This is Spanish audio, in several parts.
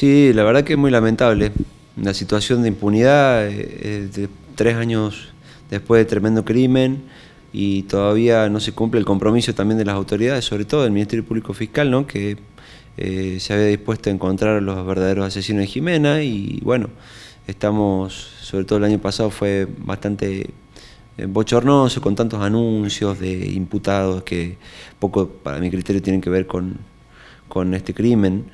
Sí, la verdad que es muy lamentable. La situación de impunidad, eh, de tres años después de tremendo crimen, y todavía no se cumple el compromiso también de las autoridades, sobre todo del Ministerio Público Fiscal, ¿no? que eh, se había dispuesto a encontrar a los verdaderos asesinos de Jimena y bueno, estamos, sobre todo el año pasado fue bastante eh, bochornoso con tantos anuncios de imputados que poco para mi criterio tienen que ver con, con este crimen.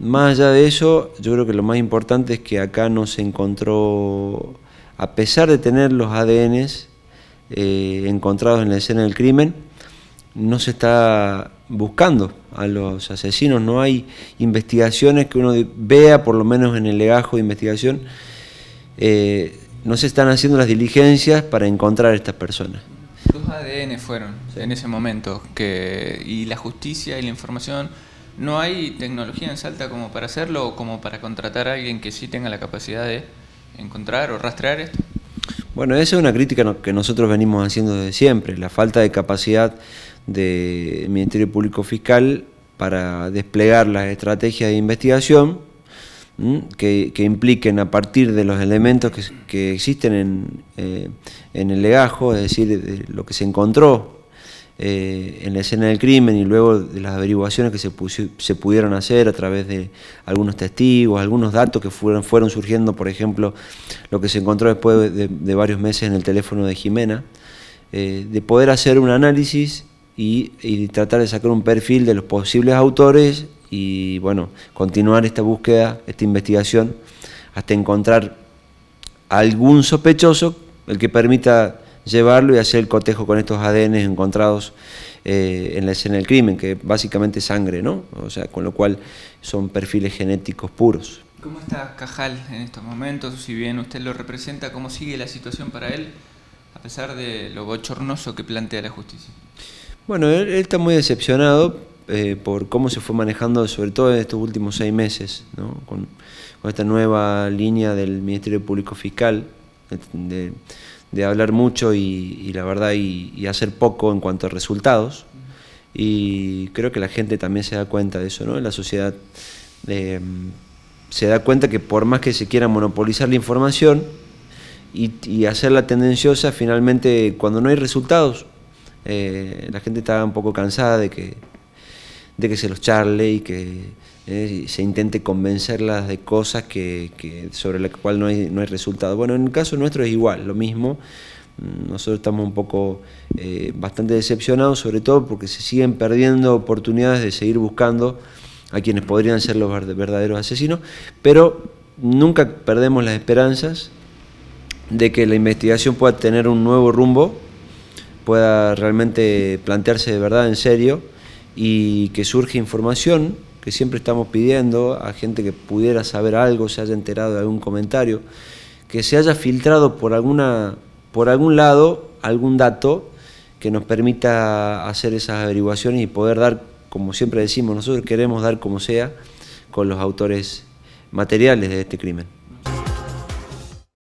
Más allá de eso, yo creo que lo más importante es que acá no se encontró, a pesar de tener los ADNs eh, encontrados en la escena del crimen, no se está buscando a los asesinos, no hay investigaciones que uno vea, por lo menos en el legajo de investigación, eh, no se están haciendo las diligencias para encontrar a estas personas. Sus ADN fueron en ese momento, que, y la justicia y la información ¿No hay tecnología en Salta como para hacerlo o como para contratar a alguien que sí tenga la capacidad de encontrar o rastrear esto? Bueno, esa es una crítica que nosotros venimos haciendo desde siempre, la falta de capacidad del Ministerio Público Fiscal para desplegar las estrategias de investigación que, impliquen a partir de los elementos que, existen en, eh, en el legajo, es decir, de lo que se encontró eh, en la escena del crimen y luego de las averiguaciones que se, pudieron hacer a través de algunos testigos, algunos datos que fueron, fueron surgiendo, por ejemplo, lo que se encontró después de, varios meses en el teléfono de Jimena, eh, de poder hacer un análisis y, y, tratar de sacar un perfil de los posibles autores y, bueno, continuar esta búsqueda, esta investigación, hasta encontrar algún sospechoso, el que permita llevarlo y hacer el cotejo con estos ADN encontrados eh, en la escena del crimen, que básicamente es sangre, ¿no? O sea, con lo cual son perfiles genéticos puros. ¿Cómo está Cajal en estos momentos? Si bien usted lo representa, ¿cómo sigue la situación para él, a pesar de lo bochornoso que plantea la justicia? Bueno, él, está muy decepcionado eh, por cómo se fue manejando, sobre todo en estos últimos seis meses, ¿no? con, esta nueva línea del Ministerio Público Fiscal, de, de hablar mucho y, la verdad y, hacer poco en cuanto a resultados. Y creo que la gente también se da cuenta de eso, ¿no? La sociedad em, se da cuenta que por más que se quiera monopolizar la información y, hacerla tendenciosa, finalmente cuando no hay resultados, eh, la gente está un poco cansada de que que se los charle y que eh, se intente convencerlas de cosas que, sobre las cuales no hay, no hay resultado. Bueno, en el caso nuestro es igual, lo mismo. Mm, nosotros estamos un poco eh, bastante decepcionados, sobre todo porque se siguen perdiendo oportunidades de seguir buscando a quienes podrían ser los verdaderos asesinos, pero nunca perdemos las esperanzas de que la investigación pueda tener un nuevo rumbo, pueda realmente plantearse de verdad en serio y que surge información que siempre estamos pidiendo a gente que pudiera saber algo, se haya enterado de algún comentario, que se haya filtrado por, alguna, por algún lado algún dato que nos permita hacer esas averiguaciones y poder dar, como siempre decimos, nosotros queremos dar como sea con los autores materiales de este crimen.